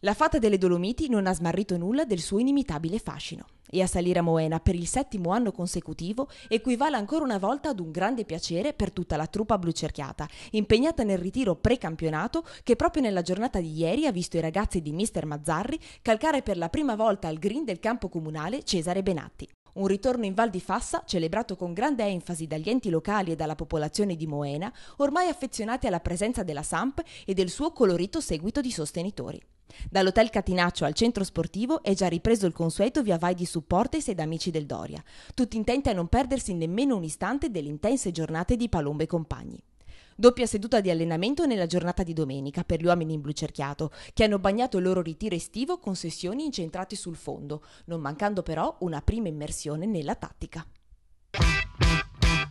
La fata delle Dolomiti non ha smarrito nulla del suo inimitabile fascino e a salire a Moena per il settimo anno consecutivo equivale ancora una volta ad un grande piacere per tutta la truppa blucerchiata, impegnata nel ritiro precampionato che proprio nella giornata di ieri ha visto i ragazzi di Mister Mazzarri calcare per la prima volta al green del campo comunale Cesare Benatti un ritorno in Val di Fassa celebrato con grande enfasi dagli enti locali e dalla popolazione di Moena, ormai affezionati alla presenza della Samp e del suo colorito seguito di sostenitori. Dall'hotel Catinaccio al centro sportivo è già ripreso il consueto via vai di supportes ed amici del Doria, tutti intenti a non perdersi nemmeno un istante delle intense giornate di Palombe e compagni. Doppia seduta di allenamento nella giornata di domenica per gli uomini in blu cerchiato, che hanno bagnato il loro ritiro estivo con sessioni incentrate sul fondo, non mancando però una prima immersione nella tattica.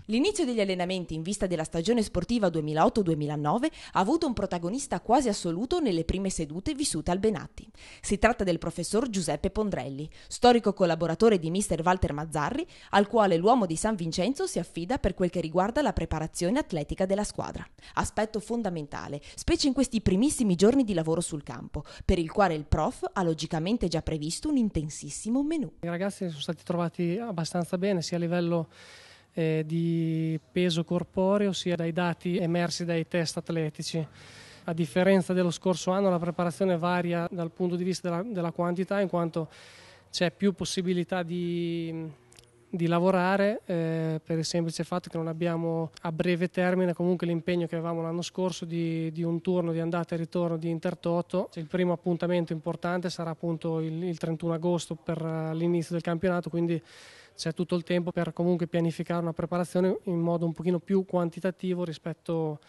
L'inizio degli allenamenti in vista della stagione sportiva 2008-2009 ha avuto un protagonista quasi assoluto nelle prime sedute vissute al Benatti. Si tratta del professor Giuseppe Pondrelli, storico collaboratore di mister Walter Mazzarri, al quale l'uomo di San Vincenzo si affida per quel che riguarda la preparazione atletica della squadra. Aspetto fondamentale, specie in questi primissimi giorni di lavoro sul campo, per il quale il prof ha logicamente già previsto un intensissimo menù. I ragazzi sono stati trovati abbastanza bene sia a livello eh, di peso corporeo sia dai dati emersi dai test atletici. A differenza dello scorso anno la preparazione varia dal punto di vista della, della quantità in quanto c'è più possibilità di di lavorare eh, per il semplice fatto che non abbiamo a breve termine comunque l'impegno che avevamo l'anno scorso di, di un turno di andata e ritorno di Intertoto. Cioè, il primo appuntamento importante sarà appunto il, il 31 agosto per eh, l'inizio del campionato, quindi c'è tutto il tempo per comunque pianificare una preparazione in modo un pochino più quantitativo rispetto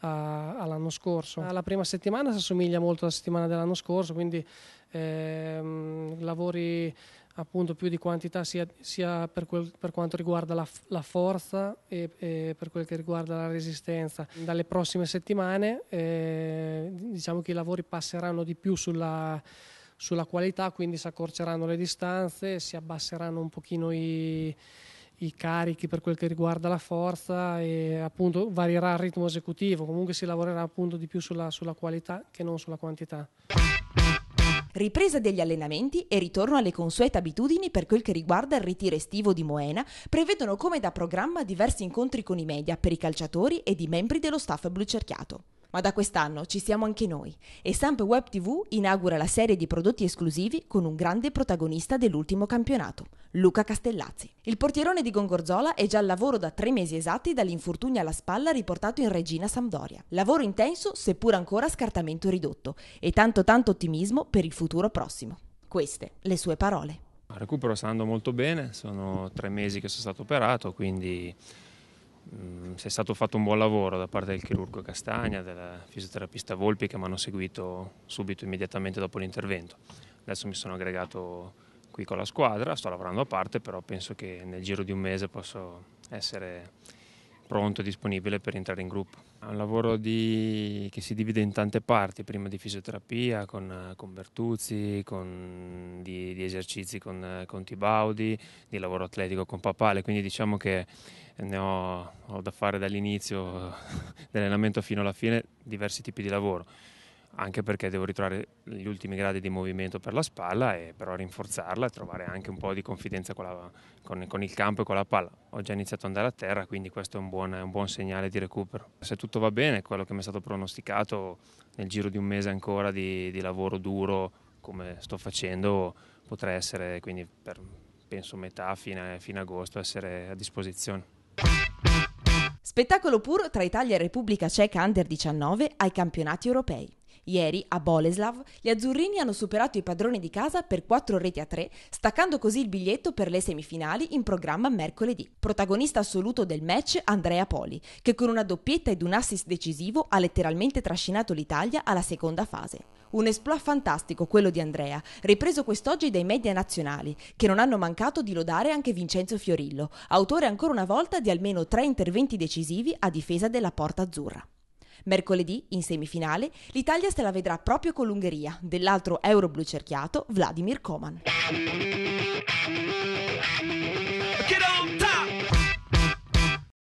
a, all'anno scorso. La prima settimana si assomiglia molto alla settimana dell'anno scorso, quindi ehm, lavori appunto più di quantità sia, sia per, quel, per, quanto riguarda la, la forza e, e, per quel che riguarda la resistenza. Dalle prossime settimane eh, diciamo che i lavori passeranno di più sulla, sulla qualità, quindi si accorceranno le distanze, si abbasseranno un pochino i, i carichi per quel che riguarda la forza e appunto varierà il ritmo esecutivo, comunque si lavorerà appunto di più sulla, sulla qualità che non sulla quantità ripresa degli allenamenti e ritorno alle consuete abitudini per quel che riguarda il ritiro estivo di Moena prevedono come da programma diversi incontri con i media per i calciatori ed i membri dello staff blucerchiato. Ma da quest'anno ci siamo anche noi e Samp Web TV inaugura la serie di prodotti esclusivi con un grande protagonista dell'ultimo campionato, Luca Castellazzi. Il portierone di Gongorzola è già al lavoro da tre mesi esatti dall'infortunio alla spalla riportato in Regina Sampdoria. Lavoro intenso, seppur ancora scartamento ridotto, e tanto tanto ottimismo per il futuro prossimo. Queste le sue parole. Il recupero sta andando molto bene, sono tre mesi che sono stato operato, quindi Mm, è stato fatto un buon lavoro da parte del chirurgo Castagna, della fisioterapista Volpi che mi hanno seguito subito immediatamente dopo l'intervento. Adesso mi sono aggregato qui con la squadra, sto lavorando a parte, però penso che nel giro di un mese posso essere pronto e disponibile per entrare in gruppo. È un lavoro di, che si divide in tante parti, prima di fisioterapia con, con Bertuzzi, con, di, di, esercizi con, con, Tibaudi, di lavoro atletico con Papale, quindi diciamo che ne ho, ho da fare dall'inizio dell'allenamento fino alla fine diversi tipi di lavoro anche perché devo ritrovare gli ultimi gradi di movimento per la spalla e però rinforzarla e trovare anche un po' di confidenza con, la, con, con il campo e con la palla. Ho già iniziato ad andare a terra, quindi questo è un, buon, è un, buon, segnale di recupero. Se tutto va bene, quello che mi è stato pronosticato nel giro di un mese ancora di, di lavoro duro come sto facendo potrà essere quindi per penso metà, fine, fine agosto, essere a disposizione. Spettacolo puro tra Italia e Repubblica Ceca Under 19 ai campionati europei. Ieri, a Boleslav, gli azzurrini hanno superato i padroni di casa per quattro reti a tre, staccando così il biglietto per le semifinali in programma mercoledì. Protagonista assoluto del match Andrea Poli, che con una doppietta ed un assist decisivo ha letteralmente trascinato l'Italia alla seconda fase. Un esploit fantastico quello di Andrea, ripreso quest'oggi dai media nazionali, che non hanno mancato di lodare anche Vincenzo Fiorillo, autore ancora una volta di almeno tre interventi decisivi a difesa della porta azzurra. Mercoledì, in semifinale, l'Italia se la vedrà proprio con l'Ungheria, dell'altro Euroblu cerchiato Vladimir Koman.